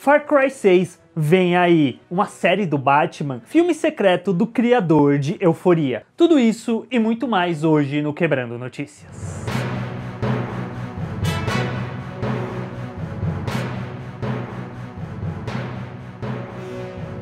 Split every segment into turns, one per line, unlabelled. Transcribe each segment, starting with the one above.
Far Cry 6 vem aí, uma série do Batman, filme secreto do criador de Euforia. Tudo isso e muito mais hoje no Quebrando Notícias.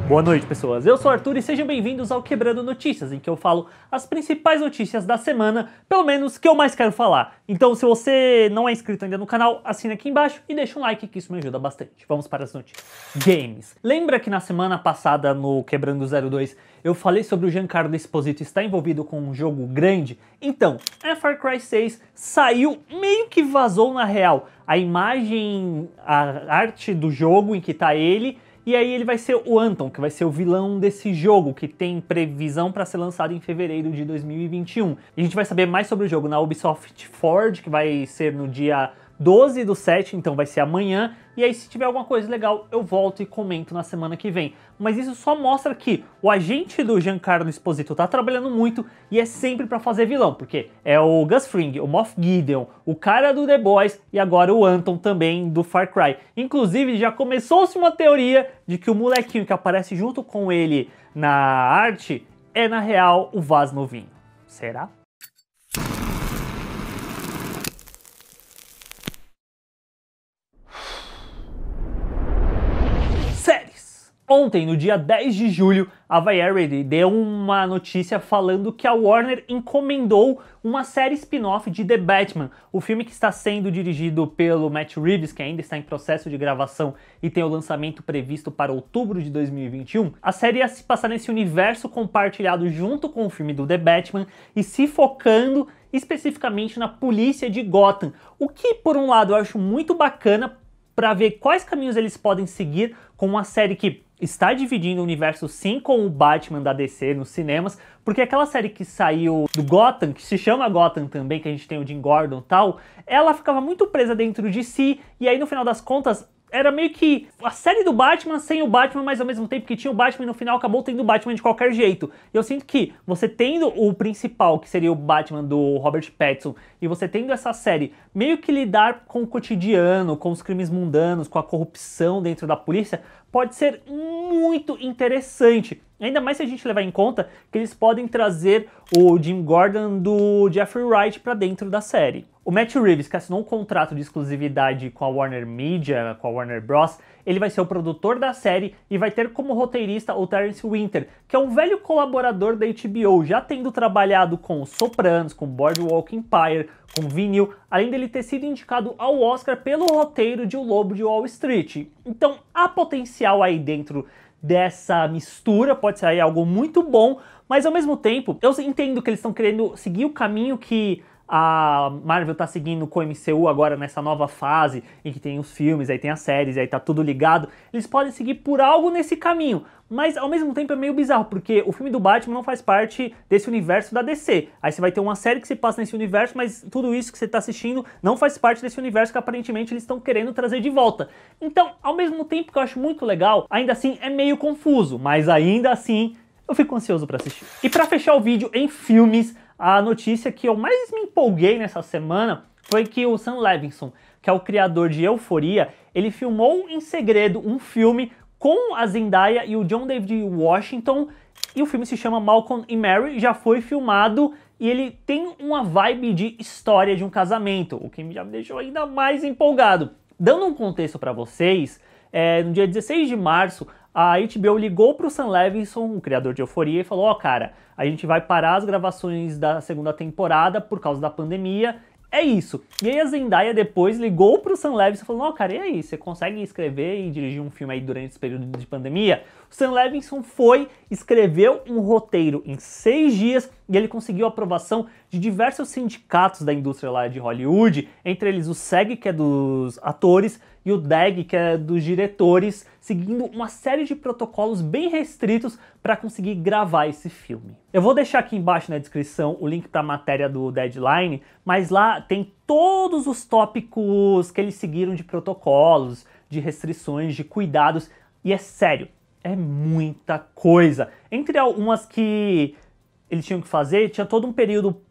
Boa noite, pessoas. Eu sou Arthur e sejam bem-vindos ao Quebrando Notícias, em que eu falo as principais notícias da semana, pelo menos que eu mais quero falar. Então, se você não é inscrito ainda no canal, assina aqui embaixo e deixa um like que isso me ajuda bastante. Vamos para as notícias. Games. Lembra que na semana passada no Quebrando 02 eu falei sobre o Giancarlo Esposito estar envolvido com um jogo grande? Então, a é Far Cry 6 saiu meio que vazou na real a imagem, a arte do jogo em que tá ele e aí ele vai ser o Anton, que vai ser o vilão desse jogo, que tem previsão para ser lançado em fevereiro de 2021. E a gente vai saber mais sobre o jogo na Ubisoft Ford, que vai ser no dia 12 do 7, então vai ser amanhã. E aí, se tiver alguma coisa legal, eu volto e comento na semana que vem. Mas isso só mostra que o agente do Giancarlo Esposito tá trabalhando muito e é sempre para fazer vilão, porque é o Gus Fring, o Moff Gideon, o cara do The Boys e agora o Anton também do Far Cry. Inclusive, já começou-se uma teoria de que o molequinho que aparece junto com ele na arte é, na real, o Vaz Novinho. Será? Ontem, no dia 10 de julho, a Variety deu uma notícia falando que a Warner encomendou uma série spin-off de The Batman, o filme que está sendo dirigido pelo Matt Reeves, que ainda está em processo de gravação e tem o lançamento previsto para outubro de 2021. A série ia se passar nesse universo compartilhado junto com o filme do The Batman e se focando especificamente na polícia de Gotham, o que por um lado eu acho muito bacana para ver quais caminhos eles podem seguir com uma série que está dividindo o universo sim com o Batman da DC nos cinemas, porque aquela série que saiu do Gotham, que se chama Gotham também, que a gente tem o Jim Gordon e tal, ela ficava muito presa dentro de si, e aí no final das contas era meio que a série do Batman sem o Batman, mas ao mesmo tempo que tinha o Batman no final acabou tendo o Batman de qualquer jeito. E eu sinto que você tendo o principal, que seria o Batman do Robert Pattinson, e você tendo essa série meio que lidar com o cotidiano, com os crimes mundanos, com a corrupção dentro da polícia, pode ser muito interessante. Ainda mais se a gente levar em conta que eles podem trazer o Jim Gordon do Jeffrey Wright para dentro da série. O Matt Reeves, que assinou um contrato de exclusividade com a Warner Media, com a Warner Bros., ele vai ser o produtor da série e vai ter como roteirista o Terence Winter, que é um velho colaborador da HBO, já tendo trabalhado com Sopranos, com Boardwalk Empire, com Vinyl, além dele ter sido indicado ao Oscar pelo roteiro de O Lobo de Wall Street. Então há potencial aí dentro dessa mistura, pode aí algo muito bom, mas ao mesmo tempo eu entendo que eles estão querendo seguir o caminho que a Marvel tá seguindo com o MCU agora nessa nova fase em que tem os filmes, aí tem as séries, aí tá tudo ligado. Eles podem seguir por algo nesse caminho, mas ao mesmo tempo é meio bizarro, porque o filme do Batman não faz parte desse universo da DC. Aí você vai ter uma série que se passa nesse universo, mas tudo isso que você tá assistindo não faz parte desse universo que aparentemente eles estão querendo trazer de volta. Então, ao mesmo tempo que eu acho muito legal, ainda assim é meio confuso, mas ainda assim eu fico ansioso para assistir. E para fechar o vídeo em filmes, a notícia que eu mais me empolguei nessa semana foi que o Sam Levinson, que é o criador de Euforia, ele filmou em segredo um filme com a Zendaya e o John David Washington, e o filme se chama Malcolm e Mary, já foi filmado e ele tem uma vibe de história de um casamento, o que já me deixou ainda mais empolgado. Dando um contexto para vocês, é, no dia 16 de março, a HBO ligou para o Sam Levinson, o criador de Euforia, e falou: "Ó, oh, cara, a gente vai parar as gravações da segunda temporada por causa da pandemia. É isso". E aí a Zendaya depois ligou para o Sam Levinson e falou: "Ó, oh, cara, e aí, você consegue escrever e dirigir um filme aí durante esse período de pandemia?". O Sam Levinson foi, escreveu um roteiro em seis dias e ele conseguiu a aprovação de diversos sindicatos da indústria lá de Hollywood, entre eles o SEG, que é dos atores, e o DEG, que é dos diretores, seguindo uma série de protocolos bem restritos para conseguir gravar esse filme. Eu vou deixar aqui embaixo na descrição o link para a matéria do Deadline, mas lá tem todos os tópicos que eles seguiram de protocolos, de restrições, de cuidados, e é sério, é muita coisa. Entre algumas que eles tinham que fazer, tinha todo um período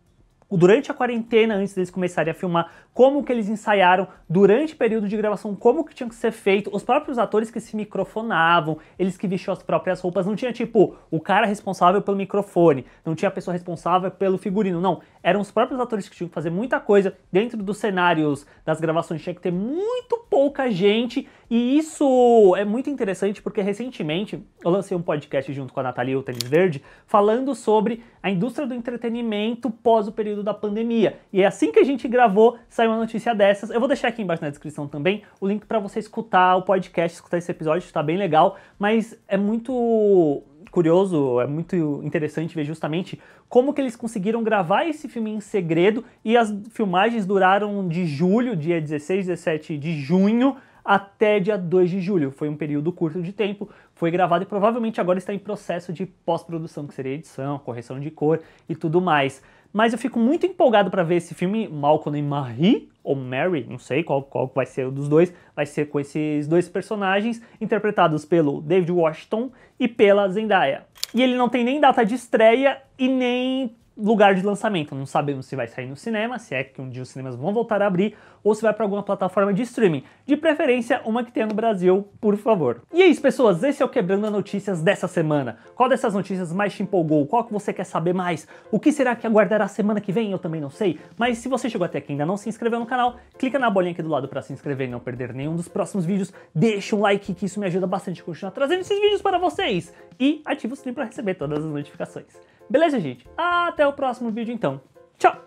durante a quarentena, antes deles começarem a filmar, como que eles ensaiaram durante o período de gravação, como que tinha que ser feito, os próprios atores que se microfonavam, eles que vestiam as próprias roupas, não tinha tipo o cara responsável pelo microfone, não tinha a pessoa responsável pelo figurino, não. Eram os próprios atores que tinham que fazer muita coisa dentro dos cenários das gravações, tinha que ter muito pouca gente. E isso é muito interessante porque recentemente eu lancei um podcast junto com a Natalia Tênis Verde falando sobre a indústria do entretenimento pós o período da pandemia. E é assim que a gente gravou, saiu uma notícia dessas. Eu vou deixar aqui embaixo na descrição também o link para você escutar o podcast, escutar esse episódio, está bem legal, mas é muito curioso, é muito interessante ver justamente como que eles conseguiram gravar esse filme em segredo e as filmagens duraram de julho, dia 16, 17 de junho, até dia 2 de julho. Foi um período curto de tempo, foi gravado e provavelmente agora está em processo de pós-produção, que seria edição, correção de cor e tudo mais. Mas eu fico muito empolgado para ver esse filme, Malcolm e Marie, ou Mary, não sei qual, qual vai ser o dos dois, vai ser com esses dois personagens, interpretados pelo David Washington e pela Zendaya. E ele não tem nem data de estreia e nem lugar de lançamento. Não sabemos se vai sair no cinema, se é que um dia os cinemas vão voltar a abrir, ou se vai para alguma plataforma de streaming. De preferência, uma que tenha no Brasil, por favor. E é isso, pessoas. Esse é o Quebrando as Notícias dessa semana. Qual dessas notícias mais te empolgou? Qual que você quer saber mais? O que será que aguardará a semana que vem? Eu também não sei. Mas se você chegou até aqui e ainda não se inscreveu no canal, clica na bolinha aqui do lado para se inscrever e não perder nenhum dos próximos vídeos. Deixa um like que isso me ajuda bastante a continuar trazendo esses vídeos para vocês. E ativa o sininho para receber todas as notificações. Beleza, gente? Até o próximo vídeo então. Tchau!